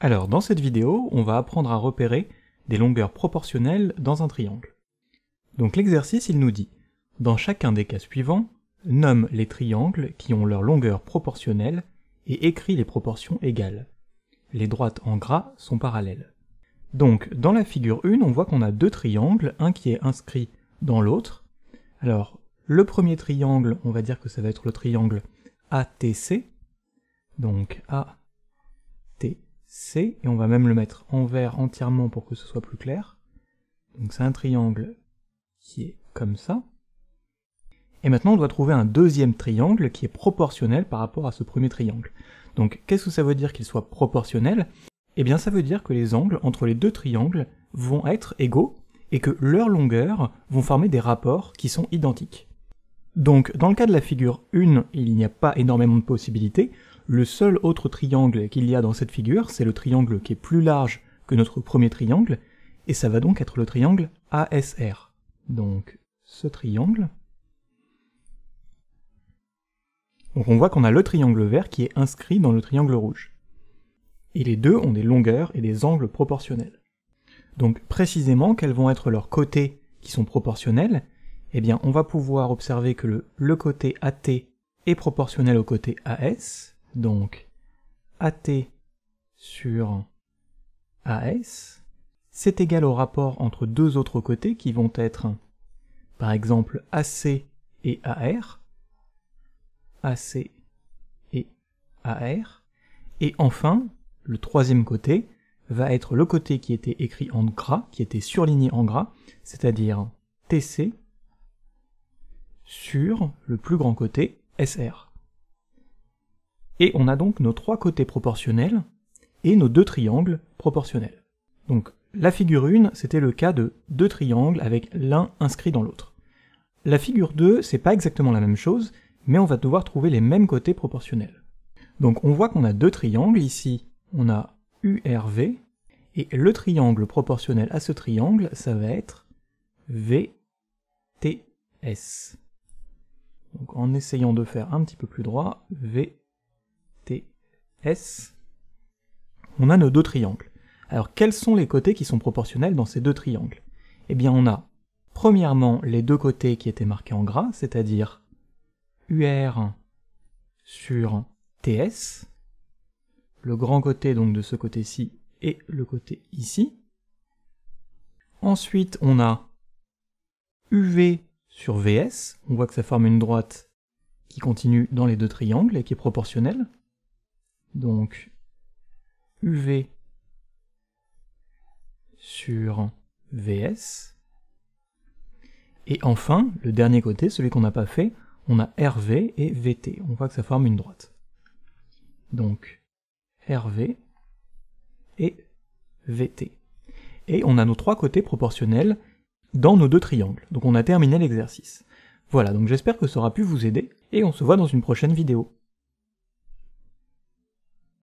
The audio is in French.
Alors dans cette vidéo, on va apprendre à repérer des longueurs proportionnelles dans un triangle. Donc l'exercice il nous dit « Dans chacun des cas suivants, nomme les triangles qui ont leur longueur proportionnelle et écris les proportions égales. Les droites en gras sont parallèles. » Donc dans la figure 1, on voit qu'on a deux triangles, un qui est inscrit dans l'autre. Alors le premier triangle, on va dire que ça va être le triangle ATC, donc A C, et on va même le mettre en vert entièrement pour que ce soit plus clair. Donc c'est un triangle qui est comme ça. Et maintenant, on doit trouver un deuxième triangle qui est proportionnel par rapport à ce premier triangle. Donc qu'est-ce que ça veut dire qu'il soit proportionnel Eh bien ça veut dire que les angles entre les deux triangles vont être égaux, et que leurs longueurs vont former des rapports qui sont identiques. Donc dans le cas de la figure 1, il n'y a pas énormément de possibilités, le seul autre triangle qu'il y a dans cette figure, c'est le triangle qui est plus large que notre premier triangle, et ça va donc être le triangle ASR. Donc ce triangle. Donc on voit qu'on a le triangle vert qui est inscrit dans le triangle rouge. Et les deux ont des longueurs et des angles proportionnels. Donc précisément, quels vont être leurs côtés qui sont proportionnels Eh bien, on va pouvoir observer que le, le côté AT est proportionnel au côté AS, donc AT sur AS, c'est égal au rapport entre deux autres côtés qui vont être par exemple AC et AR, AC et AR, et enfin, le troisième côté va être le côté qui était écrit en gras, qui était surligné en gras, c'est-à-dire TC sur le plus grand côté SR. Et on a donc nos trois côtés proportionnels et nos deux triangles proportionnels. Donc la figure 1, c'était le cas de deux triangles avec l'un inscrit dans l'autre. La figure 2, c'est pas exactement la même chose, mais on va devoir trouver les mêmes côtés proportionnels. Donc on voit qu'on a deux triangles ici, on a URV, et le triangle proportionnel à ce triangle, ça va être VTS. Donc en essayant de faire un petit peu plus droit, V S, on a nos deux triangles. Alors quels sont les côtés qui sont proportionnels dans ces deux triangles Eh bien on a premièrement les deux côtés qui étaient marqués en gras, c'est-à-dire UR sur TS, le grand côté donc de ce côté-ci et le côté ici. Ensuite on a UV sur VS, on voit que ça forme une droite qui continue dans les deux triangles et qui est proportionnelle. Donc, UV sur VS. Et enfin, le dernier côté, celui qu'on n'a pas fait, on a RV et VT. On voit que ça forme une droite. Donc, RV et VT. Et on a nos trois côtés proportionnels dans nos deux triangles. Donc on a terminé l'exercice. Voilà, donc j'espère que ça aura pu vous aider, et on se voit dans une prochaine vidéo.